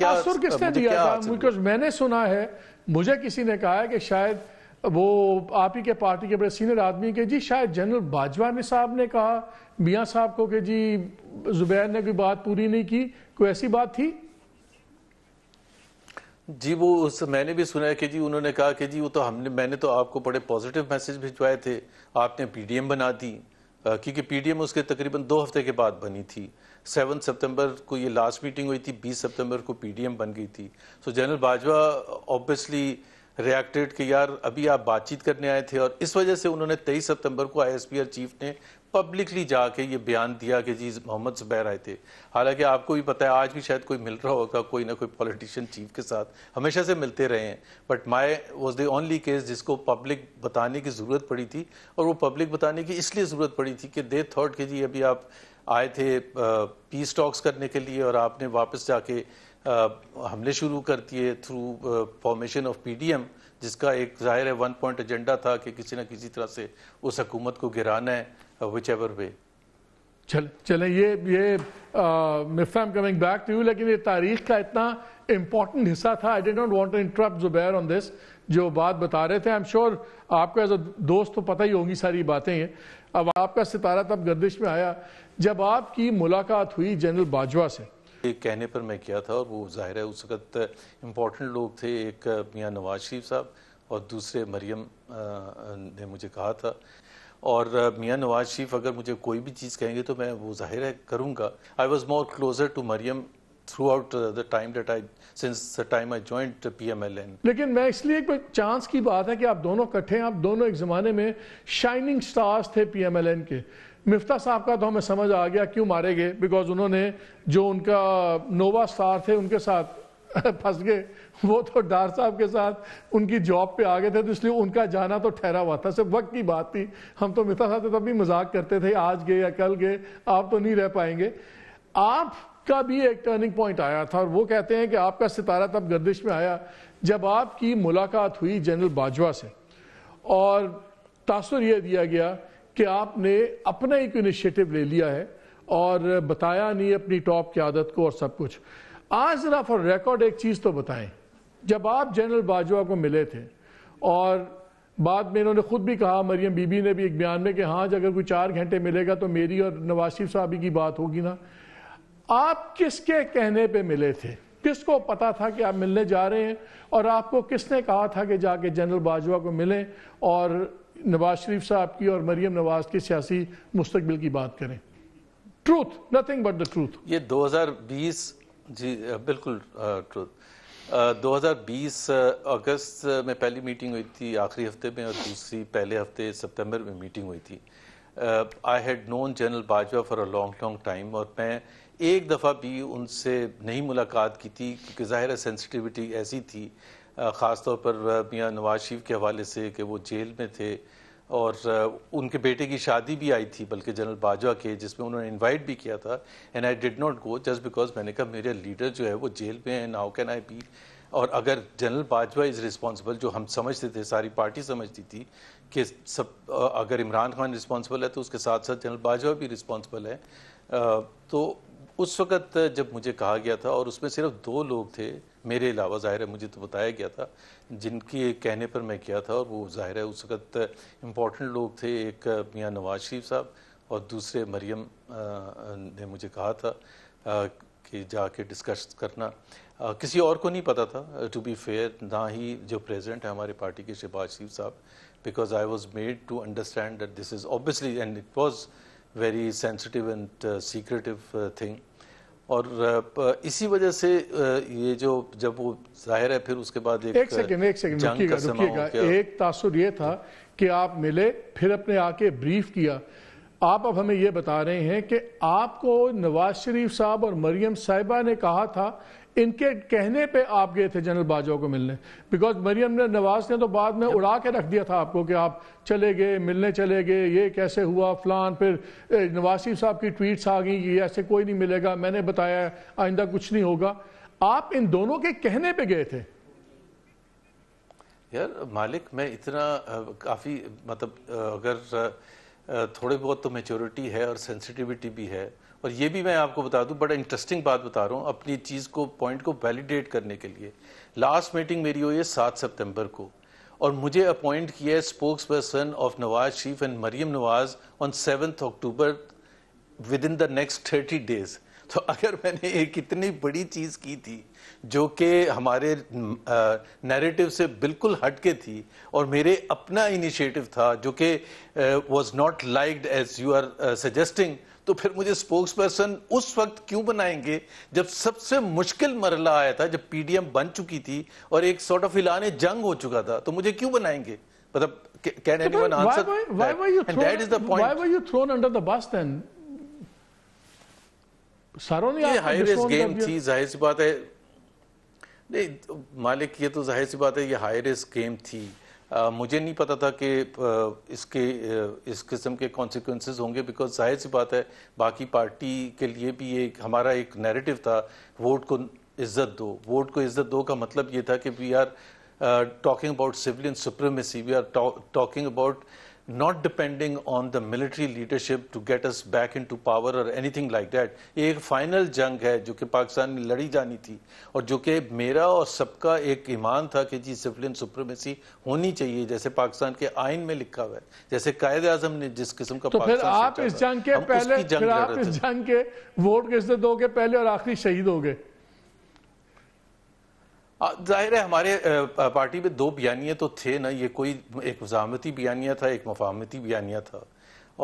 क्या तासुर किसने दिया था बिकॉज मैंने सुना है मुझे किसी ने कहा है कि शायद वो आप ही के पार्टी के बड़े सीनियर आदमी के जी शायद जनरल बाजवा ने साहब ने कहा मियाँ साहब को कि जी जुबैर ने कोई बात पूरी नहीं की कोई ऐसी बात थी जी वो उस मैंने भी सुना है कि जी उन्होंने कहा कि जी वो तो हमने मैंने तो आपको बड़े पॉजिटिव मैसेज भिजवाए थे आपने पीडीएम बना दी क्योंकि पीडीएम उसके तकरीबन दो हफ्ते के बाद बनी थी सेवन सितंबर को ये लास्ट मीटिंग हुई थी बीस सितंबर को पीडीएम बन गई थी so general Bajwa obviously reacted कि यार अभी आप बातचीत करने आए थे और इस वजह से उन्होंने तेईस सितंबर को आईएसपीआर चीफ ने पब्लिकली जाके ये बयान दिया कि जी मोहम्मद जुबैर आए थे हालांकि आपको भी पता है आज भी शायद कोई मिल रहा होगा कोई ना कोई पॉलिटिशियन चीफ के साथ हमेशा से मिलते रहे हैं but my was the only case जिसको पब्लिक बताने की ज़रूरत पड़ी थी और वो पब्लिक बताने की इसलिए ज़रूरत पड़ी थी कि दे थॉट के जी अभी आप आए थे पीस टॉक्स करने के लिए और आपने वापस जाके हमले शुरू करती है थ्रू फॉर्मेशन ऑफ पीडीएम जिसका एक जाहिर है वन पॉइंट एजेंडा था कि किसी ना किसी तरह से उस हकूमत को गिराना है विच एवर वे चल चले ये ये Miftah am coming back to you लेकिन ये तारीख का इतना इम्पॉर्टेंट हिस्सा था I didn't not want to interrupt Zubair on this जो बात बता रहे थे आई एम श्योर आपका एज अ दोस्त तो पता ही होगी सारी बातें ये अब आपका सितारा तब गर्दिश में आया जब आपकी मुलाकात हुई जनरल बाजवा से एक कहने पर मैं किया था और वो जाहिर है उस वक्त इम्पोर्टेंट लोग थे एक मियाँ नवाज शरीफ साहब और दूसरे मरियम ने मुझे कहा था और मियाँ नवाज शरीफ अगर मुझे कोई भी चीज़ कहेंगे तो मैं वो जाहिर है करूँगा I was more closer to Maryam throughout the time that I since the time I joined N लेकिन मैं इसलिए एक चांस की बात है कि आप दोनों इकट्ठे हैं आप दोनों एक ज़माने में शाइनिंग स्टार्स थे पी एम एल एन के मिफ्ता साहब का तो हमें समझ आ गया क्यों मारे गए बिकॉज उन्होंने जो उनका नोवा स्टार थे उनके साथ फंस गए वो तो डार साहब के साथ उनकी जॉब पे आ गए थे तो इसलिए उनका जाना तो ठहरा हुआ था सिर्फ वक्त की बात थी हम तो मिफ्ता साहब तब भी मजाक करते थे आज गए या कल गए आप तो नहीं रह पाएंगे आपका भी एक टर्निंग पॉइंट आया था और वो कहते हैं कि आपका सितारा तब गर्दिश में आया जब आपकी मुलाकात हुई जनरल बाजवा से और तासर यह दिया गया कि आपने अपना एक इनिशिएटिव ले लिया है और बताया नहीं अपनी टॉप की आदत को और सब कुछ आज जरा फॉर रिकॉर्ड एक चीज़ तो बताएं जब आप जनरल बाजवा को मिले थे और बाद में इन्होंने खुद भी कहा मरियम बीबी ने भी एक बयान में कि हाँ अगर कोई चार घंटे मिलेगा तो मेरी और नवाज शरीफ साहब की बात होगी ना आप किसके कहने पे मिले थे किसको पता था कि आप मिलने जा रहे हैं और आपको किसने कहा था कि जाके जनरल बाजवा को मिलें और नवाज शरीफ साहब की और मरियम नवाज के सियासी मुस्तबिल की बात करें truth nothing but the truth ये 2020 जी बिल्कुल ट्रूथ 2020 अगस्त में पहली मीटिंग हुई थी आखिरी हफ्ते में और दूसरी पहले हफ्ते सितंबर में मीटिंग हुई थी I had known general Bajwa for a long long time और मैं एक दफ़ा भी उनसे नहीं मुलाकात की थी क्योंकि ज़ाहिर सेंसिटिविटी ऐसी थी ख़ास तौर पर मियाँ नवाज शरीफ के हवाले से कि वो जेल में थे और उनके बेटे की शादी भी आई थी बल्कि जनरल बाजवा के जिसमें उन्होंने इनवाइट भी किया था and I did not go just because मैंने कहा मेरे लीडर जो है वो जेल में है नाउ कैन आई बी और अगर जनरल बाजवा इज़ रिस्पॉन्सिबल जो हम समझते थे सारी पार्टी समझती थी कि सब अगर इमरान खान रिस्पॉन्सिबल है तो उसके साथ साथ जनरल बाजवा भी रिस्पॉन्सिबल है तो उस वक़्त जब मुझे कहा गया था और उसमें सिर्फ दो लोग थे मेरे अलावा ज़ाहिर है मुझे तो बताया गया था जिनके कहने पर मैं किया था और वो ज़ाहिर है उस वक्त इम्पॉर्टेंट लोग थे एक मियाँ नवाज शरीफ साहब और दूसरे मरियम ने मुझे कहा था कि जाके डिस्कस करना किसी और को नहीं पता था टू बी फेयर ना ही जो प्रेजेंट है हमारे पार्टी के Shehbaz Sharif sahab because I was made to understand this is obviously and it was very sensitive and secretive thing और इसी वजह से ये जो जब वो जाहिर है फिर उसके बाद एक, एक सेकंड एक सेकंड रुकिएगा रुकिएगा एक तासुर ये था कि आप मिले फिर अपने आके ब्रीफ किया आप अब हमें ये बता रहे हैं कि आपको नवाज शरीफ साहब और मरियम साहिबा ने कहा था इनके कहने पे आप गए थे जनरल बाजवा को मिलने बिकॉज मरियम ने नवाज ने तो बाद में उड़ा के रख दिया था आपको कि आप चले गए मिलने चले गए ये कैसे हुआ फलान फिर नवाज साहब की ट्वीट्स आ गई कि ऐसे कोई नहीं मिलेगा मैंने बताया आइंदा कुछ नहीं होगा आप इन दोनों के कहने पे गए थे यार मालिक मैं इतना काफ़ी मतलब अगर थोड़े बहुत तो मेचोरिटी है और सेंसिटिविटी भी है और ये भी मैं आपको बता दूं बड़ा इंटरेस्टिंग बात बता रहा हूँ अपनी चीज़ को पॉइंट को वैलिडेट करने के लिए लास्ट मीटिंग मेरी हुई है सात सितंबर को और मुझे अपॉइंट किया है spokesperson of Nawaz Sharif and Maryam Nawaz on seventh October within the next thirty days तो अगर मैंने एक इतनी बड़ी चीज़ की थी जो कि हमारे नैरेटिव से बिल्कुल हटके थी और मेरे अपना इनिशिएटिव था जो कि was not liked as you are suggesting तो फिर मुझे स्पोक्स पर्सन उस वक्त क्यों बनाएंगे जब सबसे मुश्किल मरला आया था जब पीडीएम बन चुकी थी और एक सॉर्ट ऑफ इलान जंग हो चुका था तो मुझे क्यों बनाएंगे मतलब can anyone answer why, why, why were you thrown, and that is the point why were सारों ने हाई रिस्क गेम थी जाहिर सी बात है नहीं मालिक ये तो जाहिर सी बात है ये हाई रिस्क गेम थी आ, मुझे नहीं पता था कि इसके इस किस्म के कॉन्सिक्वेंसेज होंगे बिकॉज जाहिर सी बात है बाकी पार्टी के लिए भी एक हमारा एक नैरेटिव था वोट को इज्जत दो वोट को इज्जत दो का मतलब ये था कि we are talking about civilian supremacy we are talking about not depending on the military leadership to get us back into power or anything like that. एक फाइनल जंग है जो कि पाकिस्तान में लड़ी जानी थी और जो कि मेरा और सबका एक ईमान था कि जी सिविलियन सुप्रीमेसी होनी चाहिए जैसे पाकिस्तान के आइन में लिखा हुआ है जैसे कायद आजम ने जिस किस्म का तो फिर आप इस जंग के पहले जंग आप इस जंग के वोट किसने दोगे पहले और आखिरी शहीद हो गए जाहिर है हमारे पार्टी में दो बयानिया तो थे ना ये कोई एक मजामती बयानिया था एक मफामती बयानिया था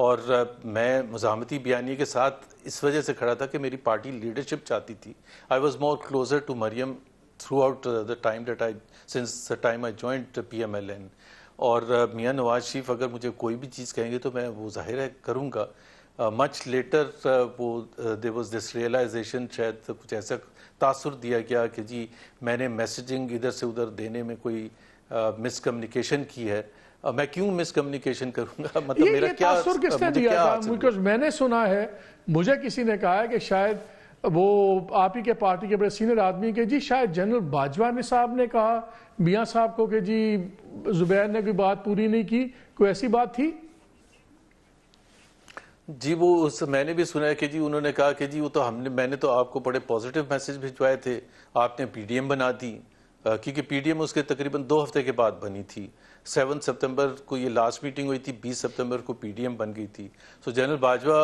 और मैं मजामती बयानिए के साथ इस वजह से खड़ा था कि मेरी पार्टी लीडरशिप चाहती थी I was more closer to Maryam throughout the time that I since the time I joined P M L N और मियाँ नवाज शरीफ अगर मुझे कोई भी चीज़ कहेंगे तो मैं वो जाहिर है करूँगा मच लेटर वो दे वॉज दिस रियलाइजेशन शायद कुछ ऐसा तासर दिया गया कि जी मैंने मैसेजिंग इधर से उधर देने में कोई मिसकम्युनिकेशन की है uh, मैं क्यों मिसकम्युनिकेशन करूंगा मतलब ये, मेरा ये क्या किसने दिया था बिकॉज मैंने सुना है मुझे किसी ने कहा है कि शायद वो आप ही के पार्टी के बड़े सीनियर आदमी के जी शायद जनरल बाजवा ने साहब ने कहा मियाँ साहब को कि जी जुबैर ने कोई बात पूरी नहीं की कोई ऐसी बात थी जी वो उस मैंने भी सुना है कि जी उन्होंने कहा कि जी वो तो हमने मैंने तो आपको बड़े पॉजिटिव मैसेज भिजवाए थे आपने पीडीएम बना दी क्योंकि पीडीएम उसके तकरीबन दो हफ्ते के बाद बनी थी सेवन सितंबर को ये लास्ट मीटिंग हुई थी बीस सितंबर को पीडीएम बन गई थी so general Bajwa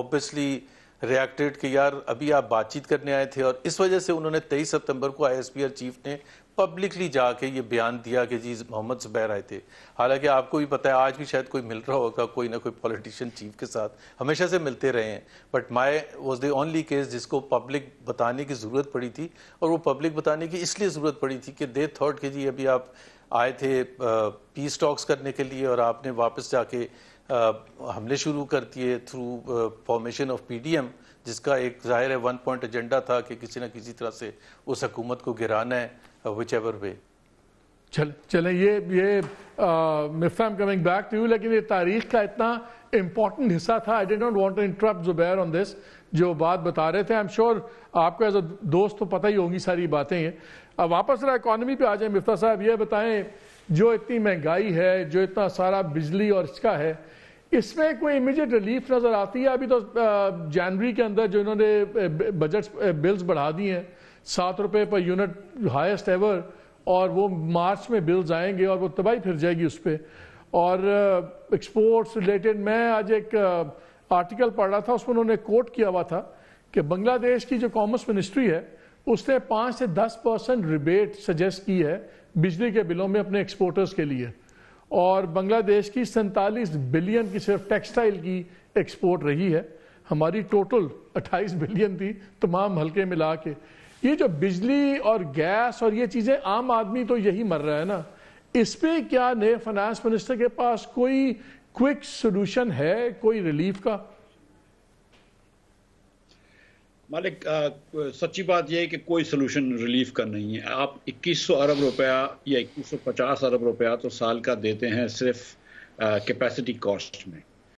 obviously reacted कि यार अभी आप बातचीत करने आए थे और इस वजह से उन्होंने तेईस सितंबर को आई चीफ ने पब्लिकली जाके ये बयान दिया कि जी मोहम्मद जुबैर आए थे हालांकि आपको भी पता है आज भी शायद कोई मिल रहा होगा कोई ना कोई पॉलिटिशियन चीफ के साथ हमेशा से मिलते रहे हैं but my was the only case जिसको पब्लिक बताने की ज़रूरत पड़ी थी और वो पब्लिक बताने की इसलिए ज़रूरत पड़ी थी कि दे थॉट के जी अभी आप आए थे पीस टॉक्स करने के लिए और आपने वापस जाके हमले शुरू कर दिए थ्रू फॉर्मेशन ऑफ पीडीएम जिसका एक जाहिर है वन पॉइंट एजेंडा था कि किसी न किसी तरह से उस हकूमत को गिराना है Uh, whichever way. चल चले ये ये Miftah I am coming back to you लेकिन ये तारीख का इतना इम्पॉर्टेंट हिस्सा था I didn't want to interrupt Zubair on this जो बात बता रहे थे आई एम श्योर आपको एज अ दोस्त तो पता ही होंगी सारी बातें हैं अब वापस रहा इकोनॉमी पे आ जाए मिफ्ता साहब ये बताएं जो इतनी महंगाई है जो इतना सारा बिजली और इसका है इसमें कोई इमीडिएट रिलीफ नज़र आती है अभी तो uh, जनवरी के अंदर जो इन्होंने बजट uh, बिल्स बढ़ा दिए हैं सात रुपए पर यूनिट हाईएस्ट एवर और वो मार्च में बिल्स आएंगे और वो तबाही फिर जाएगी उस पर और एक्सपोर्ट्स uh, रिलेटेड मैं आज एक आर्टिकल uh, पढ़ रहा था उसमें उन्होंने कोट किया हुआ था कि बांग्लादेश की जो कॉमर्स मिनिस्ट्री है उसने पाँच से दस परसेंट रिबेट सजेस्ट की है बिजली के बिलों में अपने एक्सपोर्टर्स के लिए और बांग्लादेश की सैंतालीस बिलियन की सिर्फ टेक्सटाइल की एक्सपोर्ट रही है हमारी टोटल 28 बिलियन थी तमाम हल्के मिला के ये जो बिजली और गैस और ये चीज़ें आम आदमी तो यही मर रहा है ना इस पर क्या नए फाइनेंस मिनिस्टर के पास कोई क्विक सोल्यूशन है कोई रिलीफ का मालिक सच्ची बात यह है कि कोई सोल्यूशन रिलीफ का नहीं है आप 2100 अरब रुपया या 2150 अरब रुपया तो साल का देते हैं सिर्फ कैपेसिटी कॉस्ट में